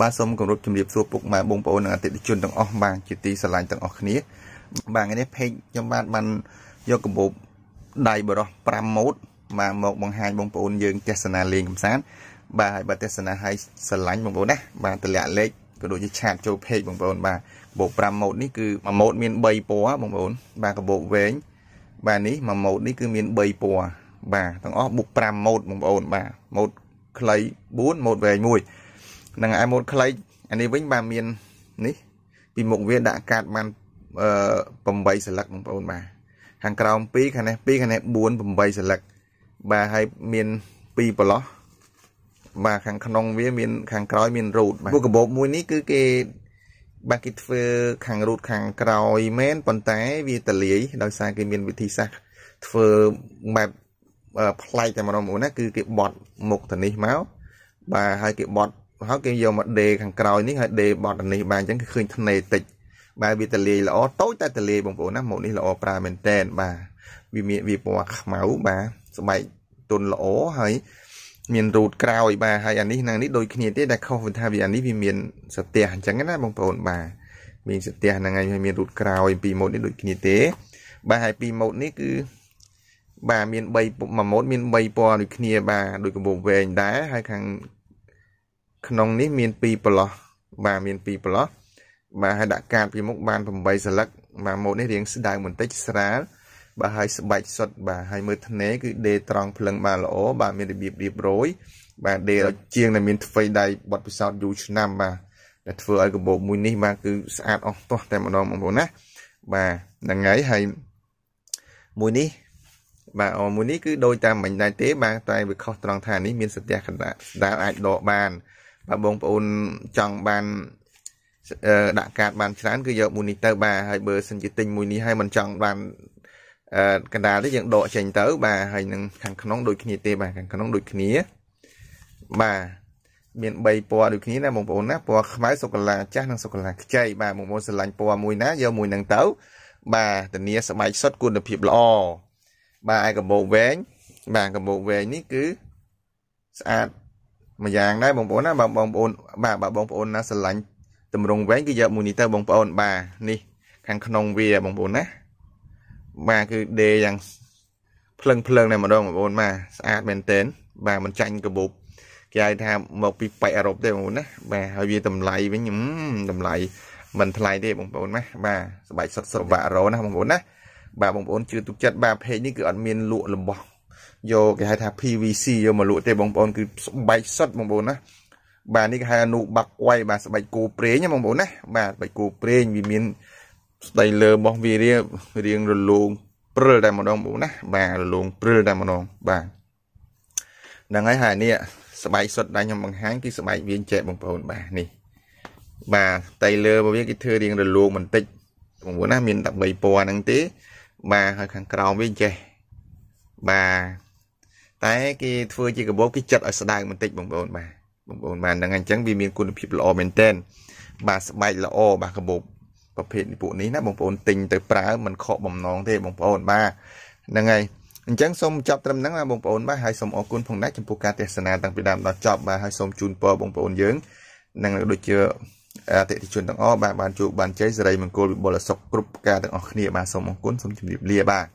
បាទសូមគោរពជំរាបសួរពុកម៉ែបងប្អូននិងអតិថិជនទាំងអស់បាទជាទីស្រឡាញ់ទាំងអស់គ្នាបាទថ្ងៃនេះเพจខ្ញុំបាទបានយកកម្ពូបដៃបរោះ5ម៉ូតបាទមក បង្ហាញបងប្អូនយើងទស្សនាលេងកំសាន្តបាទហើយបើទស្សនាឲ្យស្រឡាញ់បងប្អូនណាបាទតម្លាក់លេខក៏ដូចជាឆាតចូលเพจបងប្អូនបាទកម្ពូប5ម៉ូតនេះគឺមួយម៉ូតមាន3ពណ៌បងប្អូន បាទកម្ពូបវែងបាទនេះមួយម៉ូតនេះគឺមាន3ពណ៌បាទទាំងអស់បុក5ម៉ូតបងប្អូនបាទម៉ូតខ្លី4ម៉ូតវែង1នឹងឯម៉ូតខ្លីអានេះវិញបាទមាននេះពីមុខវាដាក់កាតបានអឺ8សន្លឹកបងប្អូនបាទខាងក្រោម2ខាងនេះ2ខាងនេះ4 8សន្លឹកបាទហើយមាន2ប្រឡោះបាទខាងក្នុងវាមានខាងក្រោយមានរូតបាទពួកកាបូបមួយនេះគឺគេបាទគេធ្វើខាងរូតខាងក្រោយមែនប៉ុន្តែវាតលាយដោយសារគេមាន វិធីសាស្ត្រធ្វើបែបប្លែកតែម្ដងអូនណាគឺគេបត់មុខទៅនេះមកបាទហើយគេបត់ហើយគេយកមកដេខាងក្រោយនេះហើយដេបត់នេះបាទអញ្ចឹងគេឃើញថ្នេតិចបាទវាតលាយល្អតូចតែតលាយបងប្អូនណាម៉ូតនេះល្អប្រើមែនតែន បាទវាមានវាពណ៌ខ្មៅបាទស្បែកទន់ល្អហើយមានរូតក្រោយបាទហើយអានេះនឹងនេះដូចគ្នាទេតែខុសវិញថាវាអានេះវាមានសត្យអញ្ចឹងណាបងប្អូនបាទមានសត្យហ្នឹងហើយមានរូតក្រោយ ពីម៉ូតនេះដូចគ្នាទេ បាទហើយពីម៉ូតនេះគឺបាទមាន3មួយម៉ូតមាន3ពណ៌ដូចគ្នា បាទដូចកម្ពុជាវែងដែរហើយខាងក្នុងនេះមាន2ប្រឡោះបាទមាន2ប្រឡោះបាទហើយដាក់កាតពីមុខបាន8សន្លឹកបាទម៉ូតនេះរាងស្ដៅបន្តិចស្រាលបាទហើយស្បែកសុទ្ធបាទហើយមើលថ្នេរគឺដេត្រង់ភ្លឹងបានល្អបាទមានរបៀបរៀបរយបាទដេឲ្យជាងដែលមានថ្្វីដៃបត់ពិសោធន៍យូរឆ្នាំបាទដែលធ្វើឲ្យកបោបមួយនេះបាទគឺស្អាតអស់ទាស់តែម្ដងបងប្អូនណា បាទហ្នឹងហើយហើយមួយនេះបាទអមួយនេះគឺដូចតាមមិញដែរទេបាទតែវាខុសត្រង់ថានេះមានសន្ទះកណ្ដាលស្ដាលអាចដកបានបើបងប្អូនចង់បានដាក់កាតបានច្រើនគឺយកមួយនេះទៅ បាទហើយបើសិនជាទិញមួយនេះហើយមិនចង់បានកណ្ដាលទេយើងដកចេញទៅបាទហើយនឹងខាងក្នុងដូចគ្នាទេបាទខាងក្នុងដូចគ្នាបាទមាន3ពណ៌ដូចគ្នាណាបងប្អូនណាពណ៌ខ្មៅសូកូឡាចាស់និងសូកូឡាខ្ចីបាទបងប្អូនស្រឡាញ់ពណ៌មួយណាយកមួយហ្នឹងទៅបាទធានាស្បែកសុទ្ធគុណភាពល្អបាទឯកាបូបវែងបាទកាបូបវែងនេះគឺស្អាតមួយយ៉ាងដែរបងប្អូនណាបាទបងប្អូនបាទបាទបងប្អូនណាស្រឡាញ់តម្រងវែងគឺយកមួយនេះទៅបងប្អូនបាទនេះខាងក្នុងវាបងប្អូនណាបាទគឺដេយ៉ាងភ្លឹងភ្លើងតែម្ដងបងប្អូនបាទស្អាតមែនទែនបាទមិនចាញ់កាបូបគេហៅថាមកពីប៉ែកអឺរ៉ុបទេបងប្អូនណាបាទហើយវាតម្លៃវិញតម្លៃមិនថ្លៃទេបងប្អូនណាបាទសបាយសុទ្ធស្រវាក់រ៉ូណាបងប្អូនណាបាទបងប្អូនជឿទុកចិត្តបាទเพจនេះគឺអត់មានលក់របស់យកគេហៅថា PVC យកមកលក់ទេបងប្អូនគឺស្បែកសុទ្ធបងប្អូនណាបាទនេះគេហៅអនុបាក់វាយបាទស្បែកគោព្រេងបងប្អូនណាបាទស្បែកគោព្រេងវាមាន ស្ដីលើរបស់វារៀបរៀងរលោងព្រិលតែម្ដងបងប្អូនណា បាទរលោងព្រិលតែម្ដងបាទហ្នឹងហើយហើយនេះស្បែកសុទ្ធដែលខ្ញុំបង្ហាញគឺស្បែកវាចែកបងប្អូនបាទនេះ បាទតៃលើរបស់វាគេធ្វើរៀងរលោងបន្តិចបងប្អូនណាមាន13ពណ៌ហ្នឹងទេ បាទហើយខាងក្រោមវាចេះបាទតែគេធ្វើជាកាបូបគេចិតឲ្យស្ដើងបន្តិចបងប្អូនបាទបងប្អូនបាទហ្នឹងអញ្ចឹងវាមានគុណភាពល្អមែនតែនបាទស្បែកល្អបាទកាបូបប្រភេទនេះពួកនេះណាបងប្អូនទិញទៅប្រើមិនខកបំណងទេបងប្អូនបាទហ្នឹងហើយអញ្ចឹងសូមចប់ត្រឹមហ្នឹងណាបងប្អូនបាទហើយសូមអរគុណផងដែរចំពោះការទេសនាតាំងពីដើមដល់ចប់បាទហើយសូមជូនពរបងប្អូនយើងនឹងដូចជាអតិថិជនទាំងអស់បាទបានជួបបានជ័យសិរីមង្គលវិបុលសុខគ្រប់ការទាំងអស់គ្នាបាទសូមអរគុណសូមជម្រាបលាបាទ